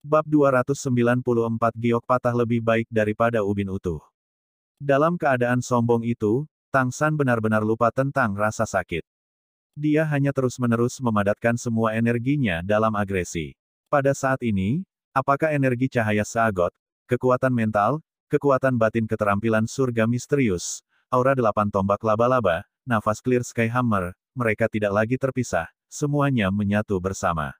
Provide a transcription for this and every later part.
Bab 294 Giok patah lebih baik daripada ubin utuh. Dalam keadaan sombong itu, Tang San benar-benar lupa tentang rasa sakit. Dia hanya terus-menerus memadatkan semua energinya dalam agresi. Pada saat ini, apakah energi cahaya Sagot, kekuatan mental, kekuatan batin keterampilan surga misterius, aura delapan tombak laba-laba, nafas clear sky hammer, mereka tidak lagi terpisah, semuanya menyatu bersama.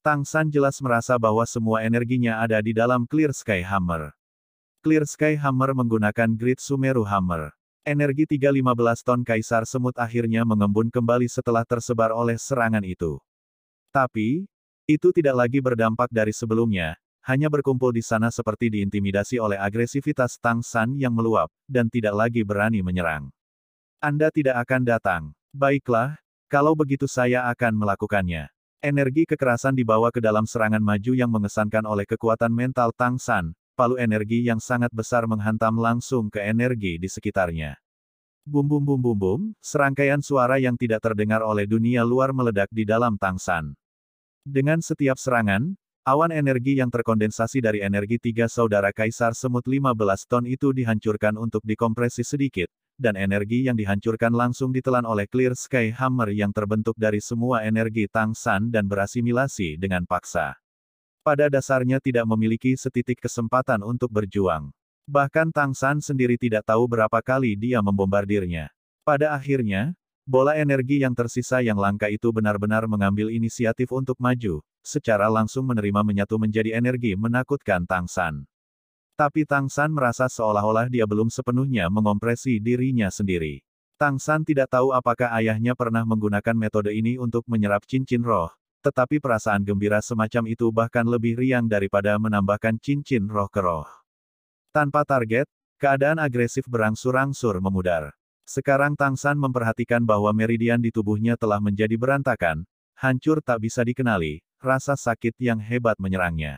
Tang San jelas merasa bahwa semua energinya ada di dalam Clear Sky Hammer. Clear Sky Hammer menggunakan grid Sumeru Hammer. Energi 315 ton kaisar semut akhirnya mengembun kembali setelah tersebar oleh serangan itu. Tapi, itu tidak lagi berdampak dari sebelumnya, hanya berkumpul di sana seperti diintimidasi oleh agresivitas Tang San yang meluap, dan tidak lagi berani menyerang. Anda tidak akan datang. Baiklah, kalau begitu saya akan melakukannya. Energi kekerasan dibawa ke dalam serangan maju yang mengesankan oleh kekuatan mental Tang San, palu energi yang sangat besar menghantam langsung ke energi di sekitarnya. Bum bum bum bum bum, serangkaian suara yang tidak terdengar oleh dunia luar meledak di dalam Tang San. Dengan setiap serangan, awan energi yang terkondensasi dari energi tiga saudara kaisar semut 15 ton itu dihancurkan untuk dikompresi sedikit, dan energi yang dihancurkan langsung ditelan oleh Clear Sky Hammer yang terbentuk dari semua energi Tang San dan berasimilasi dengan paksa. Pada dasarnya tidak memiliki setitik kesempatan untuk berjuang. Bahkan Tang San sendiri tidak tahu berapa kali dia membombardirnya. Pada akhirnya, bola energi yang tersisa yang langka itu benar-benar mengambil inisiatif untuk maju, secara langsung menerima menyatu menjadi energi menakutkan Tang San. Tapi Tang San merasa seolah-olah dia belum sepenuhnya mengompresi dirinya sendiri. Tang San tidak tahu apakah ayahnya pernah menggunakan metode ini untuk menyerap cincin roh, tetapi perasaan gembira semacam itu bahkan lebih riang daripada menambahkan cincin roh ke roh. Tanpa target, keadaan agresif berangsur-angsur memudar. Sekarang Tang San memperhatikan bahwa meridian di tubuhnya telah menjadi berantakan, hancur tak bisa dikenali, rasa sakit yang hebat menyerangnya.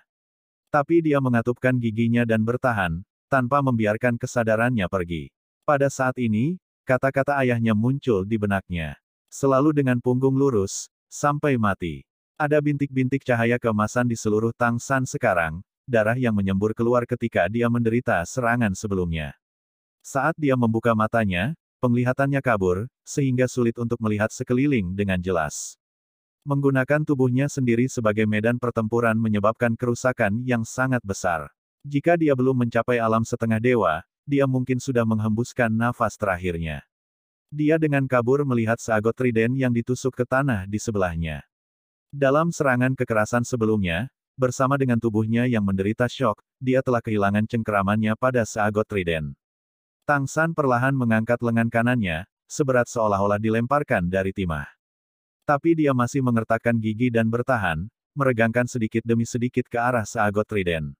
Tapi dia mengatupkan giginya dan bertahan, tanpa membiarkan kesadarannya pergi. Pada saat ini, kata-kata ayahnya muncul di benaknya. Selalu dengan punggung lurus, sampai mati. Ada bintik-bintik cahaya kemasan di seluruh Tang San sekarang, darah yang menyembur keluar ketika dia menderita serangan sebelumnya. Saat dia membuka matanya, penglihatannya kabur, sehingga sulit untuk melihat sekeliling dengan jelas. Menggunakan tubuhnya sendiri sebagai medan pertempuran menyebabkan kerusakan yang sangat besar. Jika dia belum mencapai alam setengah dewa, dia mungkin sudah menghembuskan nafas terakhirnya. Dia dengan kabur melihat seagot triden yang ditusuk ke tanah di sebelahnya. Dalam serangan kekerasan sebelumnya, bersama dengan tubuhnya yang menderita shock, dia telah kehilangan cengkeramannya pada seagot triden. San perlahan mengangkat lengan kanannya, seberat seolah-olah dilemparkan dari timah. Tapi dia masih mengertakkan gigi dan bertahan, meregangkan sedikit demi sedikit ke arah Saagot Trident.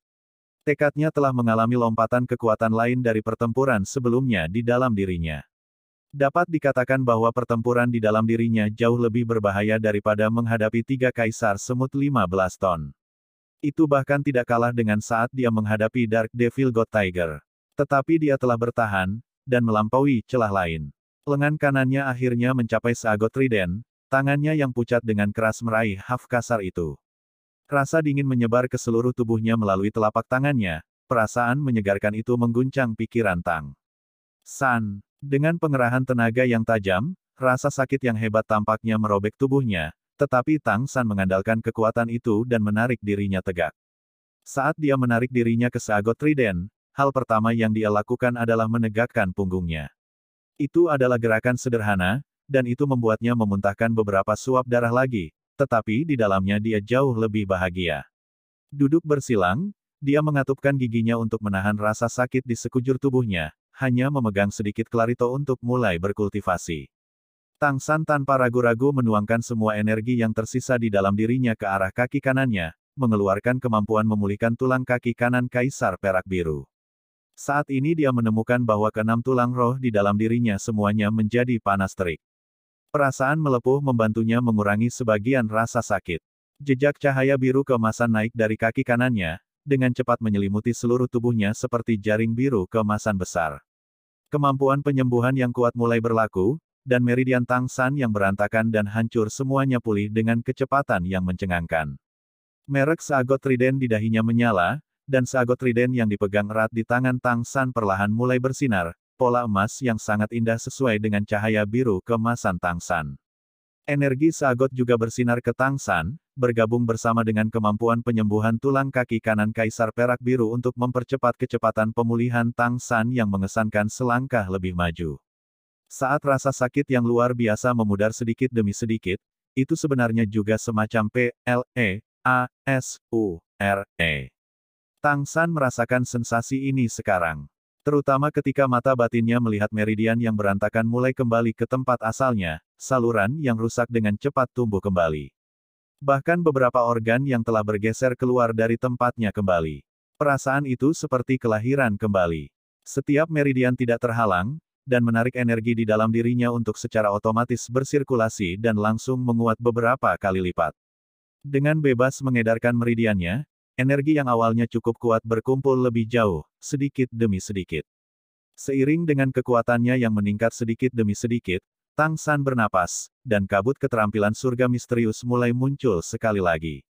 Tekadnya telah mengalami lompatan kekuatan lain dari pertempuran sebelumnya di dalam dirinya. Dapat dikatakan bahwa pertempuran di dalam dirinya jauh lebih berbahaya daripada menghadapi tiga kaisar semut 15 ton. Itu bahkan tidak kalah dengan saat dia menghadapi Dark Devil God Tiger. Tetapi dia telah bertahan, dan melampaui celah lain. Lengan kanannya akhirnya mencapai Sagot Trident, Tangannya yang pucat dengan keras meraih haf kasar itu. Rasa dingin menyebar ke seluruh tubuhnya melalui telapak tangannya, perasaan menyegarkan itu mengguncang pikiran Tang. San, dengan pengerahan tenaga yang tajam, rasa sakit yang hebat tampaknya merobek tubuhnya, tetapi Tang San mengandalkan kekuatan itu dan menarik dirinya tegak. Saat dia menarik dirinya ke Sagot Triden, hal pertama yang dia lakukan adalah menegakkan punggungnya. Itu adalah gerakan sederhana, dan itu membuatnya memuntahkan beberapa suap darah lagi, tetapi di dalamnya dia jauh lebih bahagia. Duduk bersilang, dia mengatupkan giginya untuk menahan rasa sakit di sekujur tubuhnya, hanya memegang sedikit klarito untuk mulai berkultivasi. Tang San tanpa ragu-ragu menuangkan semua energi yang tersisa di dalam dirinya ke arah kaki kanannya, mengeluarkan kemampuan memulihkan tulang kaki kanan Kaisar Perak Biru. Saat ini dia menemukan bahwa keenam tulang roh di dalam dirinya semuanya menjadi panas terik. Perasaan melepuh membantunya mengurangi sebagian rasa sakit. Jejak cahaya biru keemasan naik dari kaki kanannya, dengan cepat menyelimuti seluruh tubuhnya seperti jaring biru keemasan besar. Kemampuan penyembuhan yang kuat mulai berlaku, dan meridian Tang San yang berantakan dan hancur semuanya pulih dengan kecepatan yang mencengangkan. Merek seagot triden di dahinya menyala, dan seagot triden yang dipegang erat di tangan Tang San perlahan mulai bersinar, pola emas yang sangat indah sesuai dengan cahaya biru kemasan Tang San. Energi Sagot juga bersinar ke Tang San, bergabung bersama dengan kemampuan penyembuhan tulang kaki kanan Kaisar Perak Biru untuk mempercepat kecepatan pemulihan Tang San yang mengesankan selangkah lebih maju. Saat rasa sakit yang luar biasa memudar sedikit demi sedikit, itu sebenarnya juga semacam P, L, E, A, S, U, R, E. Tang San merasakan sensasi ini sekarang. Terutama ketika mata batinnya melihat meridian yang berantakan mulai kembali ke tempat asalnya, saluran yang rusak dengan cepat tumbuh kembali. Bahkan beberapa organ yang telah bergeser keluar dari tempatnya kembali. Perasaan itu seperti kelahiran kembali. Setiap meridian tidak terhalang, dan menarik energi di dalam dirinya untuk secara otomatis bersirkulasi dan langsung menguat beberapa kali lipat. Dengan bebas mengedarkan meridiannya, Energi yang awalnya cukup kuat berkumpul lebih jauh, sedikit demi sedikit. Seiring dengan kekuatannya yang meningkat sedikit demi sedikit, Tang San bernapas, dan kabut keterampilan surga misterius mulai muncul sekali lagi.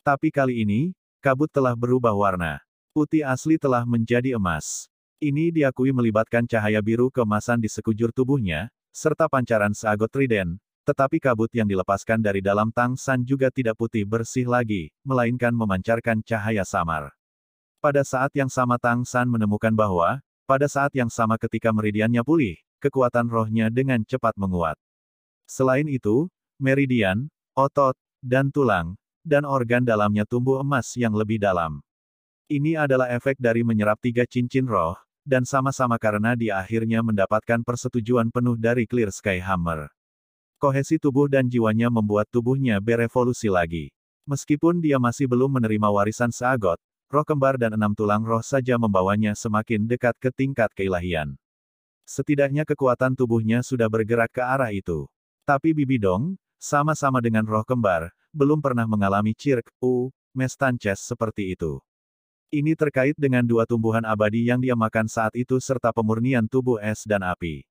Tapi kali ini, kabut telah berubah warna. Putih asli telah menjadi emas. Ini diakui melibatkan cahaya biru keemasan di sekujur tubuhnya, serta pancaran seagot triden, tetapi kabut yang dilepaskan dari dalam Tang San juga tidak putih bersih lagi, melainkan memancarkan cahaya samar. Pada saat yang sama Tang San menemukan bahwa, pada saat yang sama ketika meridiannya pulih, kekuatan rohnya dengan cepat menguat. Selain itu, meridian, otot, dan tulang, dan organ dalamnya tumbuh emas yang lebih dalam. Ini adalah efek dari menyerap tiga cincin roh, dan sama-sama karena dia akhirnya mendapatkan persetujuan penuh dari Clear Sky Hammer. Kohesi tubuh dan jiwanya membuat tubuhnya berevolusi lagi. Meskipun dia masih belum menerima warisan seagot, roh kembar dan enam tulang roh saja membawanya semakin dekat ke tingkat keilahian. Setidaknya kekuatan tubuhnya sudah bergerak ke arah itu. Tapi Bibidong, sama-sama dengan roh kembar, belum pernah mengalami cirk, u, mestances seperti itu. Ini terkait dengan dua tumbuhan abadi yang dia makan saat itu serta pemurnian tubuh es dan api.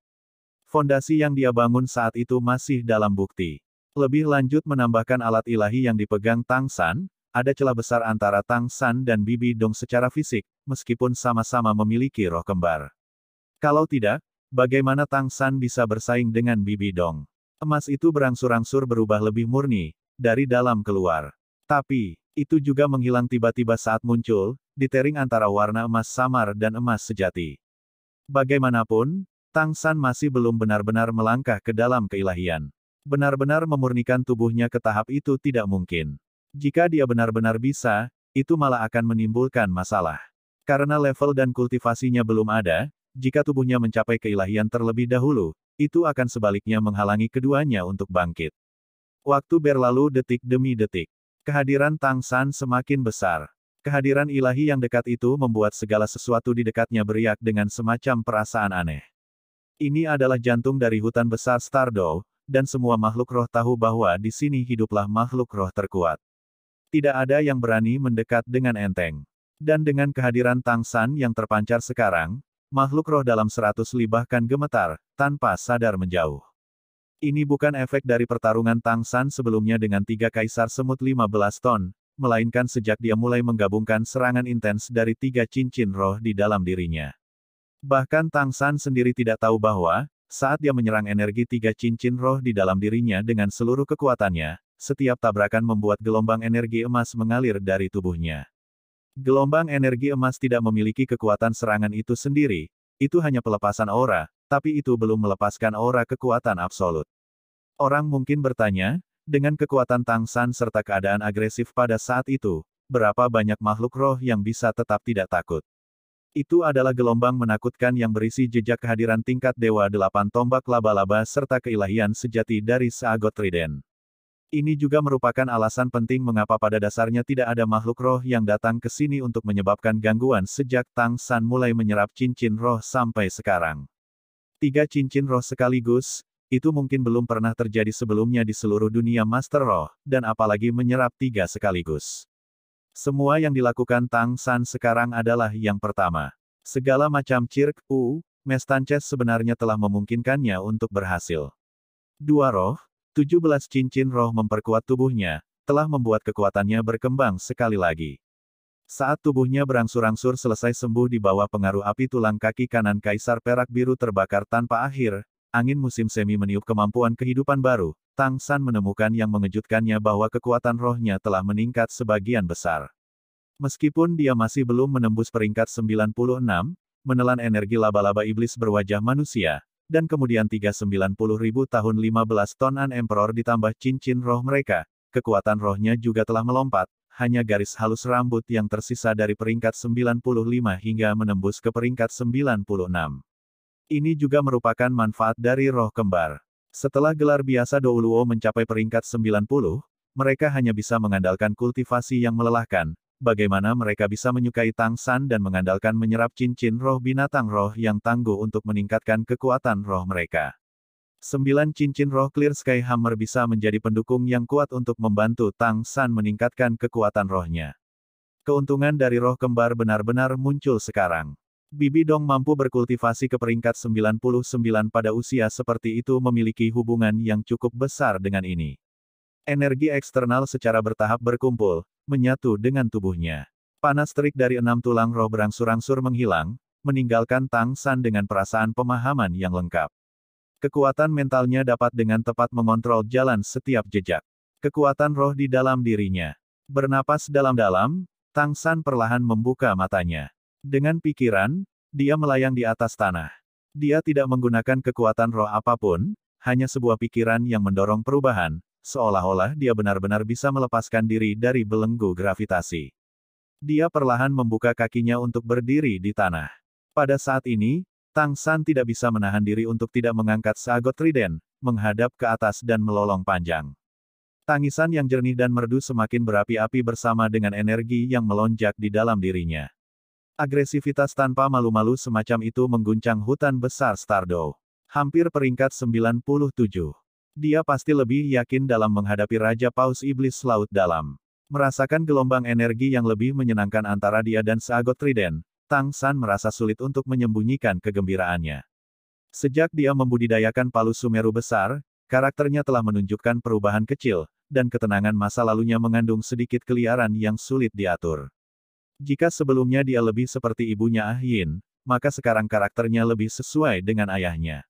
Fondasi yang dia bangun saat itu masih dalam bukti. Lebih lanjut menambahkan alat ilahi yang dipegang Tang San, ada celah besar antara Tang San dan Bibi Dong secara fisik, meskipun sama-sama memiliki roh kembar. Kalau tidak, bagaimana Tang San bisa bersaing dengan Bibi Dong? Emas itu berangsur-angsur berubah lebih murni, dari dalam keluar. Tapi, itu juga menghilang tiba-tiba saat muncul, di ditering antara warna emas samar dan emas sejati. Bagaimanapun, Tang San masih belum benar-benar melangkah ke dalam keilahian. Benar-benar memurnikan tubuhnya ke tahap itu tidak mungkin. Jika dia benar-benar bisa, itu malah akan menimbulkan masalah. Karena level dan kultivasinya belum ada, jika tubuhnya mencapai keilahian terlebih dahulu, itu akan sebaliknya menghalangi keduanya untuk bangkit. Waktu berlalu detik demi detik. Kehadiran Tang San semakin besar. Kehadiran ilahi yang dekat itu membuat segala sesuatu di dekatnya beriak dengan semacam perasaan aneh. Ini adalah jantung dari hutan besar Stardow, dan semua makhluk roh tahu bahwa di sini hiduplah makhluk roh terkuat. Tidak ada yang berani mendekat dengan enteng. Dan dengan kehadiran Tang San yang terpancar sekarang, makhluk roh dalam seratus libahkan gemetar, tanpa sadar menjauh. Ini bukan efek dari pertarungan Tang San sebelumnya dengan tiga kaisar semut 15 ton, melainkan sejak dia mulai menggabungkan serangan intens dari tiga cincin roh di dalam dirinya. Bahkan Tang San sendiri tidak tahu bahwa, saat dia menyerang energi tiga cincin roh di dalam dirinya dengan seluruh kekuatannya, setiap tabrakan membuat gelombang energi emas mengalir dari tubuhnya. Gelombang energi emas tidak memiliki kekuatan serangan itu sendiri, itu hanya pelepasan aura, tapi itu belum melepaskan aura kekuatan absolut. Orang mungkin bertanya, dengan kekuatan Tang San serta keadaan agresif pada saat itu, berapa banyak makhluk roh yang bisa tetap tidak takut? Itu adalah gelombang menakutkan yang berisi jejak kehadiran tingkat Dewa Delapan Tombak Laba-Laba serta keilahian sejati dari Seagot Trident. Ini juga merupakan alasan penting mengapa pada dasarnya tidak ada makhluk roh yang datang ke sini untuk menyebabkan gangguan sejak Tang San mulai menyerap cincin roh sampai sekarang. Tiga cincin roh sekaligus, itu mungkin belum pernah terjadi sebelumnya di seluruh dunia Master Roh, dan apalagi menyerap tiga sekaligus. Semua yang dilakukan Tang San sekarang adalah yang pertama. Segala macam cirk, u, Mestances sebenarnya telah memungkinkannya untuk berhasil. Dua roh, tujuh belas cincin roh memperkuat tubuhnya, telah membuat kekuatannya berkembang sekali lagi. Saat tubuhnya berangsur-angsur selesai sembuh di bawah pengaruh api tulang kaki kanan Kaisar Perak Biru terbakar tanpa akhir, angin musim semi meniup kemampuan kehidupan baru, Tang San menemukan yang mengejutkannya bahwa kekuatan rohnya telah meningkat sebagian besar. Meskipun dia masih belum menembus peringkat 96, menelan energi laba-laba iblis berwajah manusia, dan kemudian 390.000 tahun 15 ton Emperor ditambah cincin roh mereka, kekuatan rohnya juga telah melompat, hanya garis halus rambut yang tersisa dari peringkat 95 hingga menembus ke peringkat 96. Ini juga merupakan manfaat dari roh kembar. Setelah gelar biasa Douluo mencapai peringkat 90, mereka hanya bisa mengandalkan kultivasi yang melelahkan, bagaimana mereka bisa menyukai Tang San dan mengandalkan menyerap cincin roh binatang roh yang tangguh untuk meningkatkan kekuatan roh mereka. Sembilan cincin roh Clear Sky Hammer bisa menjadi pendukung yang kuat untuk membantu Tang San meningkatkan kekuatan rohnya. Keuntungan dari roh kembar benar-benar muncul sekarang. Bibi Dong mampu berkultivasi ke peringkat 99 pada usia seperti itu memiliki hubungan yang cukup besar dengan ini. Energi eksternal secara bertahap berkumpul, menyatu dengan tubuhnya. Panas terik dari enam tulang roh berangsur-angsur menghilang, meninggalkan Tang San dengan perasaan pemahaman yang lengkap. Kekuatan mentalnya dapat dengan tepat mengontrol jalan setiap jejak. Kekuatan roh di dalam dirinya. Bernapas dalam-dalam, Tang San perlahan membuka matanya. Dengan pikiran, dia melayang di atas tanah. Dia tidak menggunakan kekuatan roh apapun, hanya sebuah pikiran yang mendorong perubahan, seolah-olah dia benar-benar bisa melepaskan diri dari belenggu gravitasi. Dia perlahan membuka kakinya untuk berdiri di tanah. Pada saat ini, Tang San tidak bisa menahan diri untuk tidak mengangkat seagot trident, menghadap ke atas dan melolong panjang. Tangisan yang jernih dan merdu semakin berapi-api bersama dengan energi yang melonjak di dalam dirinya. Agresivitas tanpa malu-malu semacam itu mengguncang hutan besar Stardo, Hampir peringkat 97. Dia pasti lebih yakin dalam menghadapi Raja Paus Iblis Laut Dalam. Merasakan gelombang energi yang lebih menyenangkan antara dia dan Seagot Triden, Tang San merasa sulit untuk menyembunyikan kegembiraannya. Sejak dia membudidayakan palu Sumeru besar, karakternya telah menunjukkan perubahan kecil, dan ketenangan masa lalunya mengandung sedikit keliaran yang sulit diatur. Jika sebelumnya dia lebih seperti ibunya Ah Yin, maka sekarang karakternya lebih sesuai dengan ayahnya.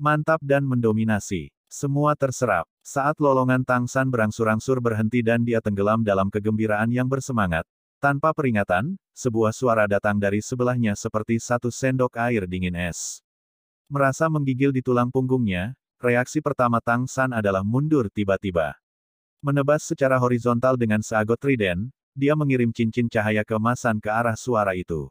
Mantap dan mendominasi. Semua terserap. Saat lolongan Tang San berangsur-angsur berhenti dan dia tenggelam dalam kegembiraan yang bersemangat, tanpa peringatan, sebuah suara datang dari sebelahnya seperti satu sendok air dingin es. Merasa menggigil di tulang punggungnya, reaksi pertama Tang San adalah mundur tiba-tiba. Menebas secara horizontal dengan seagot triden, dia mengirim cincin cahaya kemasan ke arah suara itu.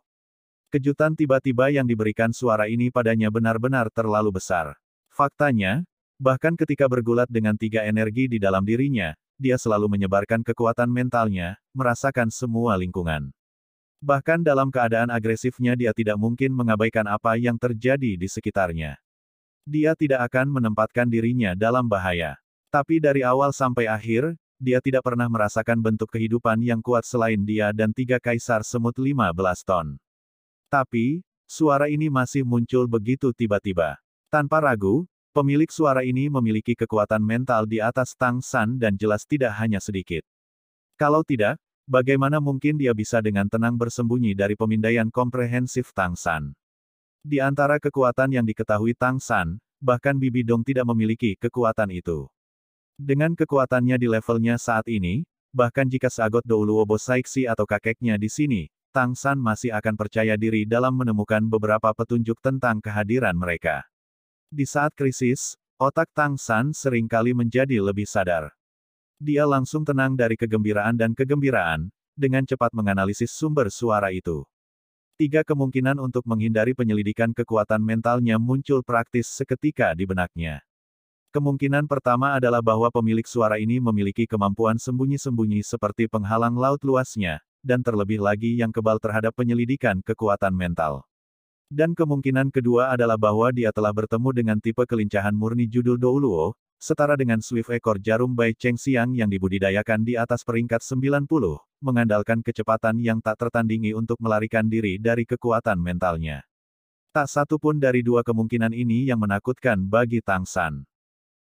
Kejutan tiba-tiba yang diberikan suara ini padanya benar-benar terlalu besar. Faktanya, bahkan ketika bergulat dengan tiga energi di dalam dirinya, dia selalu menyebarkan kekuatan mentalnya, merasakan semua lingkungan. Bahkan dalam keadaan agresifnya dia tidak mungkin mengabaikan apa yang terjadi di sekitarnya. Dia tidak akan menempatkan dirinya dalam bahaya. Tapi dari awal sampai akhir, dia tidak pernah merasakan bentuk kehidupan yang kuat selain dia dan tiga kaisar semut 15 ton. Tapi, suara ini masih muncul begitu tiba-tiba. Tanpa ragu, pemilik suara ini memiliki kekuatan mental di atas Tang San dan jelas tidak hanya sedikit. Kalau tidak, bagaimana mungkin dia bisa dengan tenang bersembunyi dari pemindaian komprehensif Tang San? Di antara kekuatan yang diketahui Tang San, bahkan Bibi Dong tidak memiliki kekuatan itu. Dengan kekuatannya di levelnya saat ini, bahkan jika Sagot Douluobo Saiksi atau kakeknya di sini, Tang San masih akan percaya diri dalam menemukan beberapa petunjuk tentang kehadiran mereka. Di saat krisis, otak Tang San seringkali menjadi lebih sadar. Dia langsung tenang dari kegembiraan dan kegembiraan, dengan cepat menganalisis sumber suara itu. Tiga kemungkinan untuk menghindari penyelidikan kekuatan mentalnya muncul praktis seketika di benaknya. Kemungkinan pertama adalah bahwa pemilik suara ini memiliki kemampuan sembunyi-sembunyi seperti penghalang laut luasnya, dan terlebih lagi yang kebal terhadap penyelidikan kekuatan mental. Dan kemungkinan kedua adalah bahwa dia telah bertemu dengan tipe kelincahan murni judul Douluo, setara dengan swift ekor jarum Bai Cheng Xiang yang dibudidayakan di atas peringkat 90, mengandalkan kecepatan yang tak tertandingi untuk melarikan diri dari kekuatan mentalnya. Tak satu pun dari dua kemungkinan ini yang menakutkan bagi Tang San.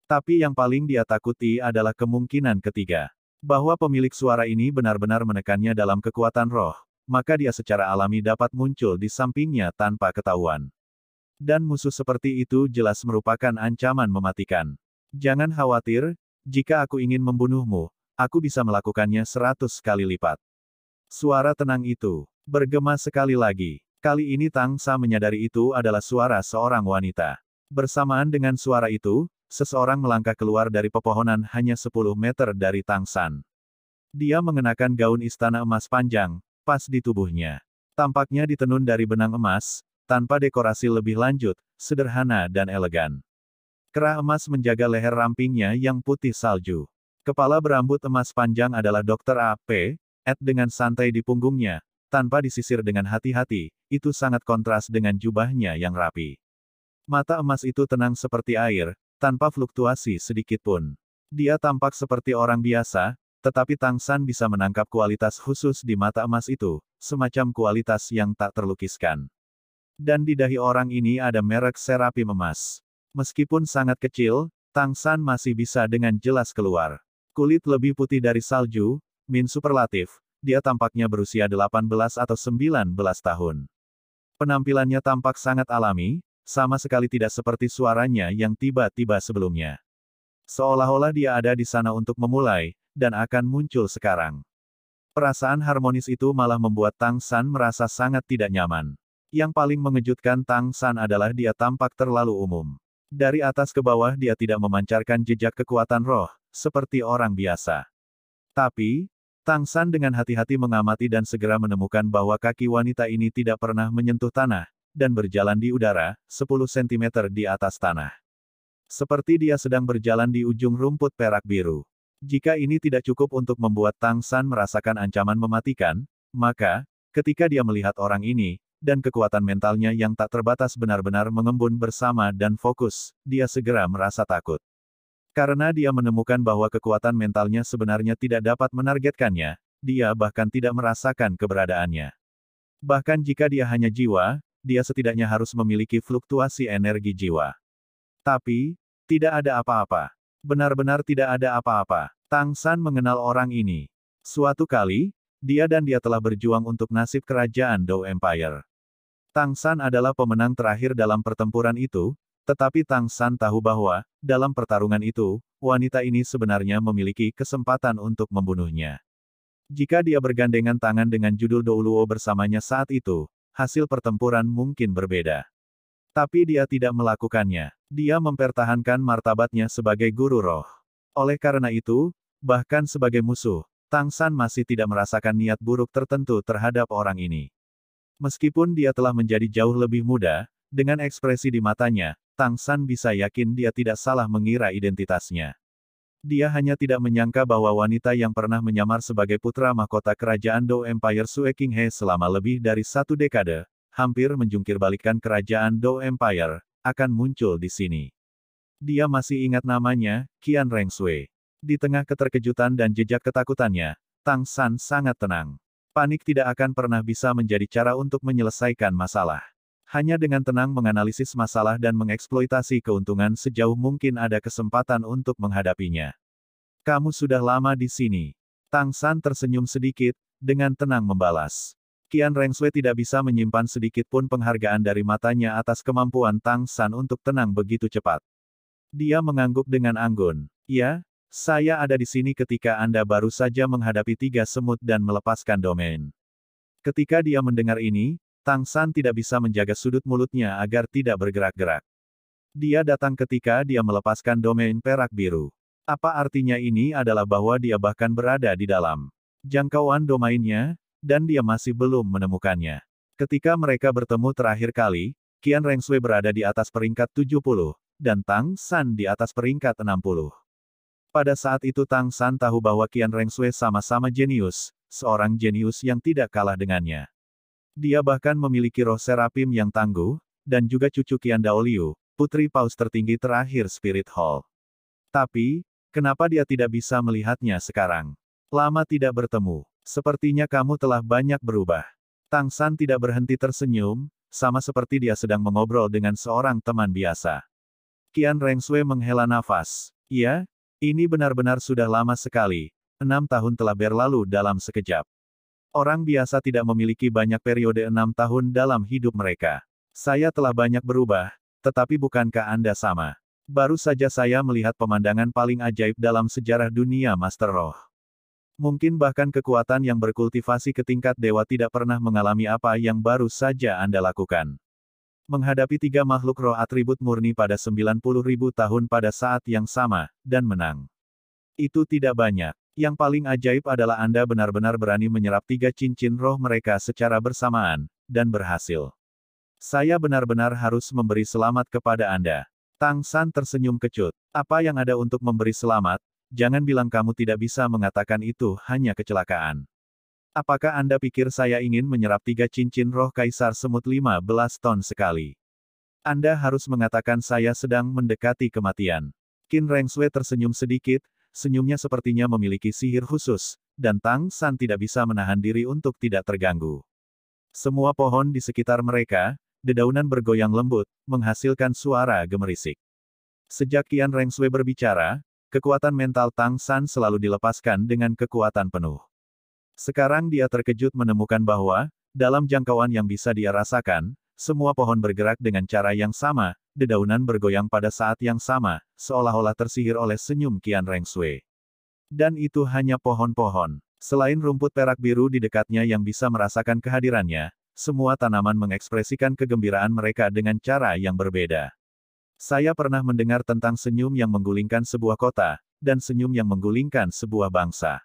Tapi yang paling dia takuti adalah kemungkinan ketiga. Bahwa pemilik suara ini benar-benar menekannya dalam kekuatan roh, maka dia secara alami dapat muncul di sampingnya tanpa ketahuan. Dan musuh seperti itu jelas merupakan ancaman mematikan. Jangan khawatir, jika aku ingin membunuhmu, aku bisa melakukannya seratus kali lipat. Suara tenang itu, bergema sekali lagi. Kali ini Tang Sa menyadari itu adalah suara seorang wanita. Bersamaan dengan suara itu, seseorang melangkah keluar dari pepohonan hanya 10 meter dari Tang San. Dia mengenakan gaun istana emas panjang, pas di tubuhnya. Tampaknya ditenun dari benang emas, tanpa dekorasi lebih lanjut, sederhana dan elegan. Kerah emas menjaga leher rampingnya yang putih salju. Kepala berambut emas panjang adalah Dr. A.P., Ed dengan santai di punggungnya, tanpa disisir dengan hati-hati, itu sangat kontras dengan jubahnya yang rapi. Mata emas itu tenang seperti air, tanpa fluktuasi sedikit pun. Dia tampak seperti orang biasa, tetapi Tang San bisa menangkap kualitas khusus di mata emas itu, semacam kualitas yang tak terlukiskan. Dan di dahi orang ini ada merek serapi emas. Meskipun sangat kecil, Tang San masih bisa dengan jelas keluar. Kulit lebih putih dari salju, min superlatif, dia tampaknya berusia 18 atau 19 tahun. Penampilannya tampak sangat alami, sama sekali tidak seperti suaranya yang tiba-tiba sebelumnya. Seolah-olah dia ada di sana untuk memulai, dan akan muncul sekarang. Perasaan harmonis itu malah membuat Tang San merasa sangat tidak nyaman. Yang paling mengejutkan Tang San adalah dia tampak terlalu umum. Dari atas ke bawah dia tidak memancarkan jejak kekuatan roh, seperti orang biasa. Tapi, Tang San dengan hati-hati mengamati dan segera menemukan bahwa kaki wanita ini tidak pernah menyentuh tanah, dan berjalan di udara, 10 cm di atas tanah. Seperti dia sedang berjalan di ujung rumput perak biru. Jika ini tidak cukup untuk membuat Tang San merasakan ancaman mematikan, maka, ketika dia melihat orang ini, dan kekuatan mentalnya yang tak terbatas benar-benar mengembun bersama dan fokus, dia segera merasa takut. Karena dia menemukan bahwa kekuatan mentalnya sebenarnya tidak dapat menargetkannya, dia bahkan tidak merasakan keberadaannya. Bahkan jika dia hanya jiwa, dia setidaknya harus memiliki fluktuasi energi jiwa. Tapi, tidak ada apa-apa. Benar-benar tidak ada apa-apa. Tang San mengenal orang ini. Suatu kali, dia dan dia telah berjuang untuk nasib kerajaan Dou Empire. Tang San adalah pemenang terakhir dalam pertempuran itu, tetapi Tang San tahu bahwa, dalam pertarungan itu, wanita ini sebenarnya memiliki kesempatan untuk membunuhnya. Jika dia bergandengan tangan dengan judul Douluo bersamanya saat itu, hasil pertempuran mungkin berbeda. Tapi dia tidak melakukannya. Dia mempertahankan martabatnya sebagai guru roh. Oleh karena itu, bahkan sebagai musuh, Tang San masih tidak merasakan niat buruk tertentu terhadap orang ini. Meskipun dia telah menjadi jauh lebih muda, dengan ekspresi di matanya, Tang San bisa yakin dia tidak salah mengira identitasnya. Dia hanya tidak menyangka bahwa wanita yang pernah menyamar sebagai putra mahkota kerajaan Dou Empire Sue King He selama lebih dari satu dekade, hampir menjungkirbalikkan kerajaan Dou Empire, akan muncul di sini. Dia masih ingat namanya, Qian Sui. Di tengah keterkejutan dan jejak ketakutannya, Tang San sangat tenang. Panik tidak akan pernah bisa menjadi cara untuk menyelesaikan masalah hanya dengan tenang menganalisis masalah dan mengeksploitasi keuntungan sejauh mungkin ada kesempatan untuk menghadapinya. Kamu sudah lama di sini. Tang San tersenyum sedikit, dengan tenang membalas. Qian Rengsui tidak bisa menyimpan sedikit pun penghargaan dari matanya atas kemampuan Tang San untuk tenang begitu cepat. Dia mengangguk dengan anggun. Ya, saya ada di sini ketika Anda baru saja menghadapi tiga semut dan melepaskan domain. Ketika dia mendengar ini, Tang San tidak bisa menjaga sudut mulutnya agar tidak bergerak-gerak. Dia datang ketika dia melepaskan domain perak biru. Apa artinya ini adalah bahwa dia bahkan berada di dalam jangkauan domainnya, dan dia masih belum menemukannya. Ketika mereka bertemu terakhir kali, Qian Rengsui berada di atas peringkat 70, dan Tang San di atas peringkat 60. Pada saat itu Tang San tahu bahwa Qian Rengsui sama-sama jenius, seorang jenius yang tidak kalah dengannya. Dia bahkan memiliki roh Serapim yang tangguh, dan juga cucu Kian Daoliu, putri paus tertinggi terakhir Spirit Hall. Tapi, kenapa dia tidak bisa melihatnya sekarang? Lama tidak bertemu. Sepertinya kamu telah banyak berubah. Tang San tidak berhenti tersenyum, sama seperti dia sedang mengobrol dengan seorang teman biasa. Kian Reng Rengsue menghela nafas. Iya, ini benar-benar sudah lama sekali. Enam tahun telah berlalu dalam sekejap. Orang biasa tidak memiliki banyak periode enam tahun dalam hidup mereka. Saya telah banyak berubah, tetapi bukankah Anda sama? Baru saja saya melihat pemandangan paling ajaib dalam sejarah dunia Master Roh. Mungkin bahkan kekuatan yang berkultivasi ke tingkat dewa tidak pernah mengalami apa yang baru saja Anda lakukan. Menghadapi tiga makhluk roh atribut murni pada 90.000 tahun pada saat yang sama, dan menang. Itu tidak banyak. Yang paling ajaib adalah Anda benar-benar berani menyerap tiga cincin roh mereka secara bersamaan, dan berhasil. Saya benar-benar harus memberi selamat kepada Anda. Tang San tersenyum kecut. Apa yang ada untuk memberi selamat? Jangan bilang kamu tidak bisa mengatakan itu hanya kecelakaan. Apakah Anda pikir saya ingin menyerap tiga cincin roh kaisar semut 15 ton sekali? Anda harus mengatakan saya sedang mendekati kematian. Qin Rengsue tersenyum sedikit, senyumnya sepertinya memiliki sihir khusus, dan Tang San tidak bisa menahan diri untuk tidak terganggu. Semua pohon di sekitar mereka, dedaunan bergoyang lembut, menghasilkan suara gemerisik. Sejak Reng Rengsui berbicara, kekuatan mental Tang San selalu dilepaskan dengan kekuatan penuh. Sekarang dia terkejut menemukan bahwa, dalam jangkauan yang bisa dia rasakan, semua pohon bergerak dengan cara yang sama, dedaunan bergoyang pada saat yang sama, seolah-olah tersihir oleh senyum Qian Reng Sui. Dan itu hanya pohon-pohon. Selain rumput perak biru di dekatnya yang bisa merasakan kehadirannya, semua tanaman mengekspresikan kegembiraan mereka dengan cara yang berbeda. Saya pernah mendengar tentang senyum yang menggulingkan sebuah kota, dan senyum yang menggulingkan sebuah bangsa.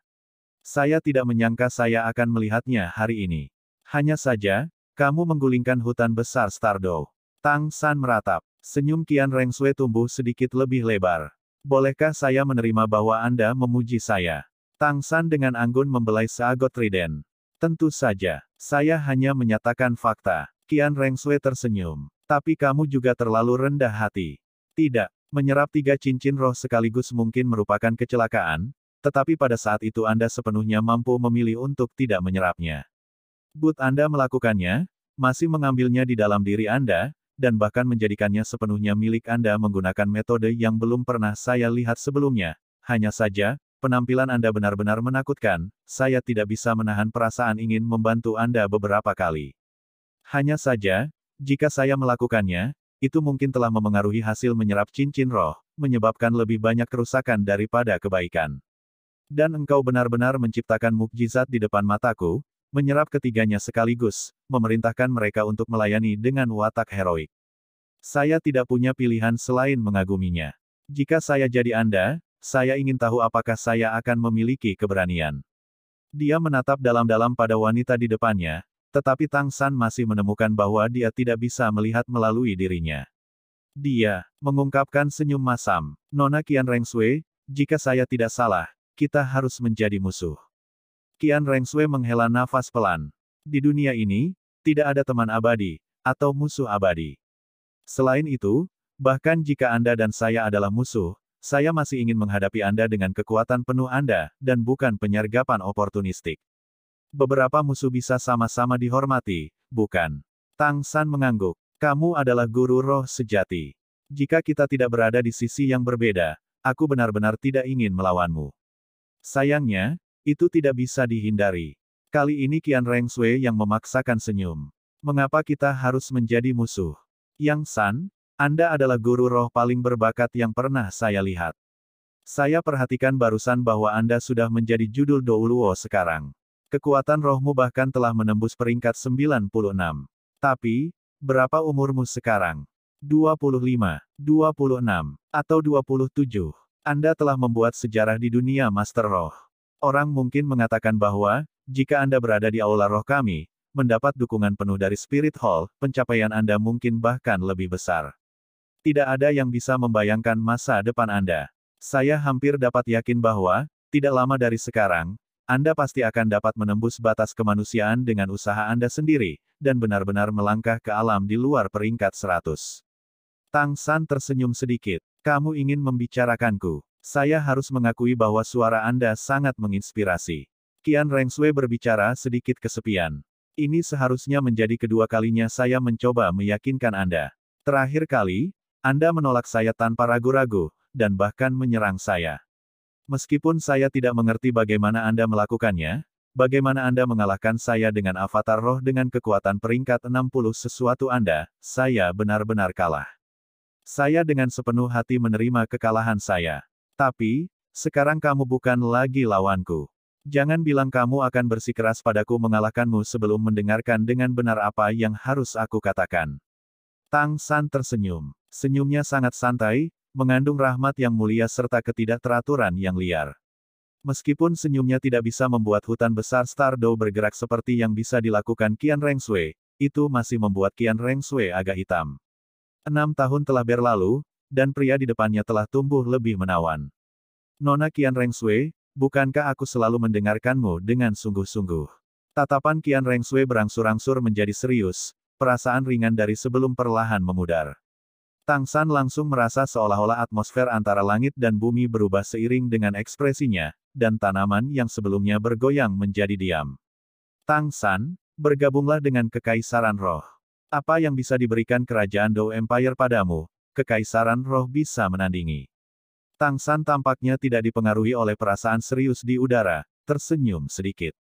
Saya tidak menyangka saya akan melihatnya hari ini. Hanya saja, kamu menggulingkan hutan besar Stardo. Tang San meratap. Senyum Kian Reng Rengsue tumbuh sedikit lebih lebar. Bolehkah saya menerima bahwa Anda memuji saya? Tang San dengan anggun membelai seagot Riden. Tentu saja. Saya hanya menyatakan fakta. Kian Reng Rengsue tersenyum. Tapi kamu juga terlalu rendah hati. Tidak. Menyerap tiga cincin roh sekaligus mungkin merupakan kecelakaan, tetapi pada saat itu Anda sepenuhnya mampu memilih untuk tidak menyerapnya. But Anda melakukannya, masih mengambilnya di dalam diri Anda, dan bahkan menjadikannya sepenuhnya milik Anda menggunakan metode yang belum pernah saya lihat sebelumnya. Hanya saja, penampilan Anda benar-benar menakutkan, saya tidak bisa menahan perasaan ingin membantu Anda beberapa kali. Hanya saja, jika saya melakukannya, itu mungkin telah memengaruhi hasil menyerap cincin roh, menyebabkan lebih banyak kerusakan daripada kebaikan. Dan engkau benar-benar menciptakan mukjizat di depan mataku, menyerap ketiganya sekaligus, memerintahkan mereka untuk melayani dengan watak heroik. Saya tidak punya pilihan selain mengaguminya. Jika saya jadi Anda, saya ingin tahu apakah saya akan memiliki keberanian. Dia menatap dalam-dalam pada wanita di depannya, tetapi Tang San masih menemukan bahwa dia tidak bisa melihat melalui dirinya. Dia mengungkapkan senyum masam, Nona Qian Rengsui, jika saya tidak salah, kita harus menjadi musuh. Qian Rengsue menghela nafas pelan. Di dunia ini, tidak ada teman abadi, atau musuh abadi. Selain itu, bahkan jika Anda dan saya adalah musuh, saya masih ingin menghadapi Anda dengan kekuatan penuh Anda, dan bukan penyergapan oportunistik. Beberapa musuh bisa sama-sama dihormati, bukan? Tang San mengangguk. Kamu adalah guru roh sejati. Jika kita tidak berada di sisi yang berbeda, aku benar-benar tidak ingin melawanmu. Sayangnya, itu tidak bisa dihindari. Kali ini Qian Reng Sui yang memaksakan senyum. Mengapa kita harus menjadi musuh? Yang San, Anda adalah guru roh paling berbakat yang pernah saya lihat. Saya perhatikan barusan bahwa Anda sudah menjadi judul Douluo sekarang. Kekuatan rohmu bahkan telah menembus peringkat 96. Tapi, berapa umurmu sekarang? 25, 26, atau 27. Anda telah membuat sejarah di dunia Master Roh. Orang mungkin mengatakan bahwa, jika Anda berada di aula roh kami, mendapat dukungan penuh dari Spirit Hall, pencapaian Anda mungkin bahkan lebih besar. Tidak ada yang bisa membayangkan masa depan Anda. Saya hampir dapat yakin bahwa, tidak lama dari sekarang, Anda pasti akan dapat menembus batas kemanusiaan dengan usaha Anda sendiri, dan benar-benar melangkah ke alam di luar peringkat 100. Tang San tersenyum sedikit. Kamu ingin membicarakanku. Saya harus mengakui bahwa suara Anda sangat menginspirasi. Kian Sui berbicara sedikit kesepian. Ini seharusnya menjadi kedua kalinya saya mencoba meyakinkan Anda. Terakhir kali, Anda menolak saya tanpa ragu-ragu, dan bahkan menyerang saya. Meskipun saya tidak mengerti bagaimana Anda melakukannya, bagaimana Anda mengalahkan saya dengan avatar roh dengan kekuatan peringkat 60 sesuatu Anda, saya benar-benar kalah. Saya dengan sepenuh hati menerima kekalahan saya. Tapi, sekarang kamu bukan lagi lawanku. Jangan bilang kamu akan bersikeras padaku mengalahkanmu sebelum mendengarkan dengan benar apa yang harus aku katakan. Tang San tersenyum. Senyumnya sangat santai, mengandung rahmat yang mulia serta ketidakteraturan yang liar. Meskipun senyumnya tidak bisa membuat hutan besar Stardo bergerak seperti yang bisa dilakukan Qian Sui, itu masih membuat Qian Sui agak hitam. Enam tahun telah berlalu, dan pria di depannya telah tumbuh lebih menawan. Nona Qian Reng Sui, bukankah aku selalu mendengarkanmu dengan sungguh-sungguh? Tatapan Qian Reng Sui berangsur-angsur menjadi serius, perasaan ringan dari sebelum perlahan memudar. Tang San langsung merasa seolah-olah atmosfer antara langit dan bumi berubah seiring dengan ekspresinya, dan tanaman yang sebelumnya bergoyang menjadi diam. Tang San, bergabunglah dengan kekaisaran roh. Apa yang bisa diberikan kerajaan Dou Empire padamu, kekaisaran roh bisa menandingi. Tang San tampaknya tidak dipengaruhi oleh perasaan serius di udara, tersenyum sedikit.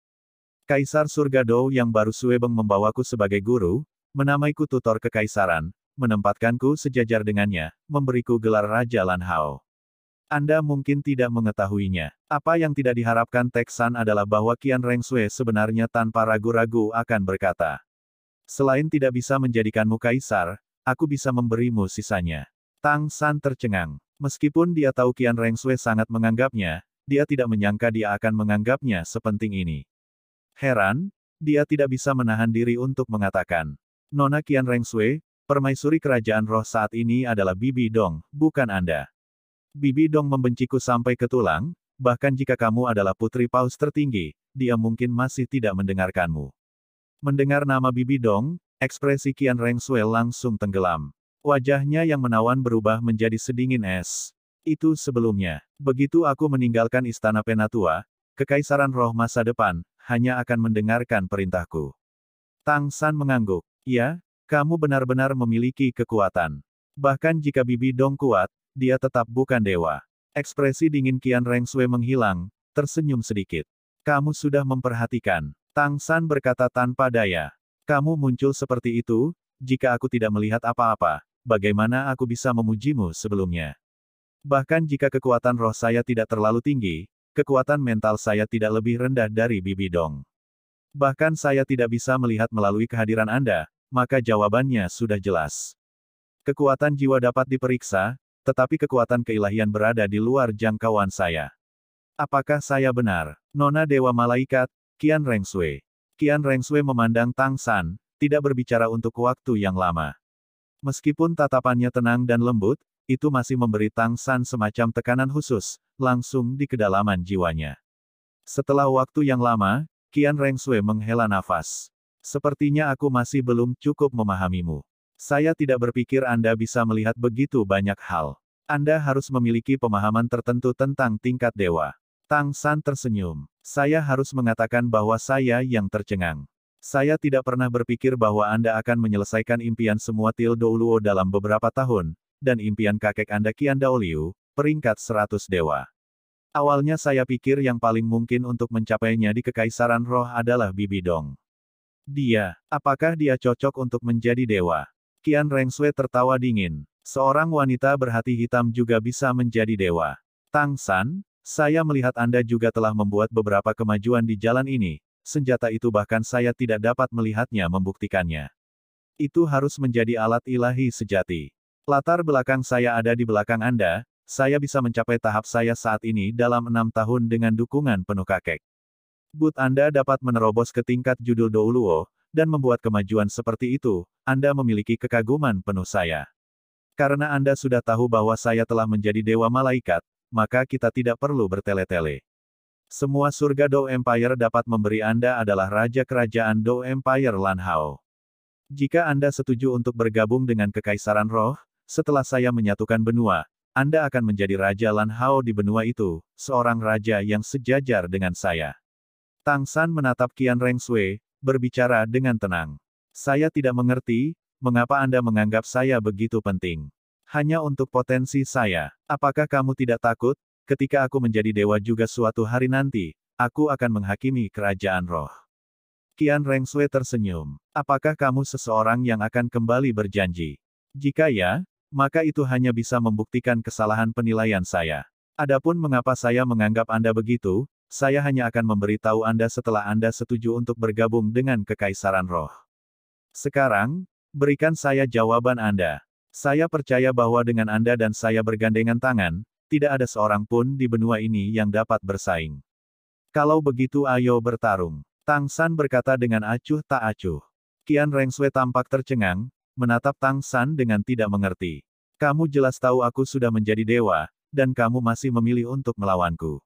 Kaisar Surga Dou yang baru Suebeng membawaku sebagai guru, menamaiku tutor kekaisaran, menempatkanku sejajar dengannya, memberiku gelar Raja Lan Hao. Anda mungkin tidak mengetahuinya. Apa yang tidak diharapkan Teksan adalah bahwa Kian Reng Sue sebenarnya tanpa ragu-ragu akan berkata. Selain tidak bisa menjadikanmu kaisar, aku bisa memberimu sisanya. Tang San tercengang. Meskipun dia tahu Qian Sui sangat menganggapnya, dia tidak menyangka dia akan menganggapnya sepenting ini. Heran, dia tidak bisa menahan diri untuk mengatakan. Nona Qian Sui, permaisuri kerajaan roh saat ini adalah Bibi Dong, bukan Anda. Bibi Dong membenciku sampai ke tulang, bahkan jika kamu adalah putri paus tertinggi, dia mungkin masih tidak mendengarkanmu. Mendengar nama Bibi Dong, Ekspresi Kian Reng Sui langsung tenggelam. Wajahnya yang menawan berubah menjadi sedingin es. Itu sebelumnya. Begitu aku meninggalkan istana Penatua, kekaisaran roh masa depan, hanya akan mendengarkan perintahku. Tang San mengangguk. Ya, kamu benar-benar memiliki kekuatan. Bahkan jika Bibi Dong kuat, dia tetap bukan dewa. Ekspresi dingin Kian Reng Sui menghilang, tersenyum sedikit. Kamu sudah memperhatikan. Tang San berkata tanpa daya. Kamu muncul seperti itu, jika aku tidak melihat apa-apa, bagaimana aku bisa memujimu sebelumnya? Bahkan jika kekuatan roh saya tidak terlalu tinggi, kekuatan mental saya tidak lebih rendah dari Bibidong. Bahkan saya tidak bisa melihat melalui kehadiran Anda, maka jawabannya sudah jelas. Kekuatan jiwa dapat diperiksa, tetapi kekuatan keilahian berada di luar jangkauan saya. Apakah saya benar? Nona Dewa Malaikat, Kian Rengsui. Qian Rengsue memandang Tang San, tidak berbicara untuk waktu yang lama. Meskipun tatapannya tenang dan lembut, itu masih memberi Tang San semacam tekanan khusus, langsung di kedalaman jiwanya. Setelah waktu yang lama, Qian Rengsue menghela nafas. Sepertinya aku masih belum cukup memahamimu. Saya tidak berpikir Anda bisa melihat begitu banyak hal. Anda harus memiliki pemahaman tertentu tentang tingkat dewa. Tang San tersenyum. Saya harus mengatakan bahwa saya yang tercengang. Saya tidak pernah berpikir bahwa Anda akan menyelesaikan impian semua til douluo dalam beberapa tahun, dan impian kakek Anda Kian Daoliu, peringkat 100 dewa. Awalnya saya pikir yang paling mungkin untuk mencapainya di Kekaisaran Roh adalah Bibi Dong. Dia, apakah dia cocok untuk menjadi dewa? Qian Rengsue tertawa dingin. Seorang wanita berhati hitam juga bisa menjadi dewa. Tang San, saya melihat Anda juga telah membuat beberapa kemajuan di jalan ini, senjata itu bahkan saya tidak dapat melihatnya membuktikannya. Itu harus menjadi alat ilahi sejati. Latar belakang saya ada di belakang Anda, saya bisa mencapai tahap saya saat ini dalam enam tahun dengan dukungan penuh kakek. But Anda dapat menerobos ke tingkat judul Douluo, dan membuat kemajuan seperti itu, Anda memiliki kekaguman penuh saya. Karena Anda sudah tahu bahwa saya telah menjadi dewa malaikat, maka kita tidak perlu bertele-tele. Semua surga Do Empire dapat memberi Anda adalah Raja Kerajaan Do Empire Lanhao. Jika Anda setuju untuk bergabung dengan Kekaisaran Roh, setelah saya menyatukan benua, Anda akan menjadi Raja Lanhao di benua itu, seorang raja yang sejajar dengan saya. Tang San menatap Qian Reng Sui, berbicara dengan tenang. Saya tidak mengerti, mengapa Anda menganggap saya begitu penting hanya untuk potensi saya. Apakah kamu tidak takut, ketika aku menjadi dewa juga suatu hari nanti, aku akan menghakimi kerajaan roh. Kian Rengsue tersenyum. Apakah kamu seseorang yang akan kembali berjanji? Jika ya, maka itu hanya bisa membuktikan kesalahan penilaian saya. Adapun mengapa saya menganggap Anda begitu, saya hanya akan memberitahu Anda setelah Anda setuju untuk bergabung dengan Kekaisaran Roh. Sekarang, berikan saya jawaban Anda. Saya percaya bahwa dengan Anda dan saya bergandengan tangan, tidak ada seorang pun di benua ini yang dapat bersaing. Kalau begitu ayo bertarung. Tang San berkata dengan acuh tak acuh. Kian Sui tampak tercengang, menatap Tang San dengan tidak mengerti. Kamu jelas tahu aku sudah menjadi dewa, dan kamu masih memilih untuk melawanku.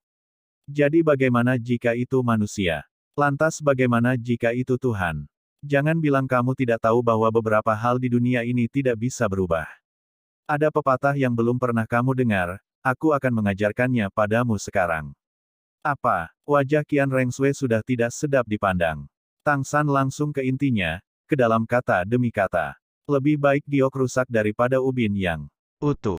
Jadi bagaimana jika itu manusia? Lantas bagaimana jika itu Tuhan? Jangan bilang kamu tidak tahu bahwa beberapa hal di dunia ini tidak bisa berubah. Ada pepatah yang belum pernah kamu dengar, aku akan mengajarkannya padamu sekarang. Apa? Wajah Qian Rengsue sudah tidak sedap dipandang. Tang San langsung ke intinya, ke dalam kata demi kata. Lebih baik giok rusak daripada ubin yang utuh.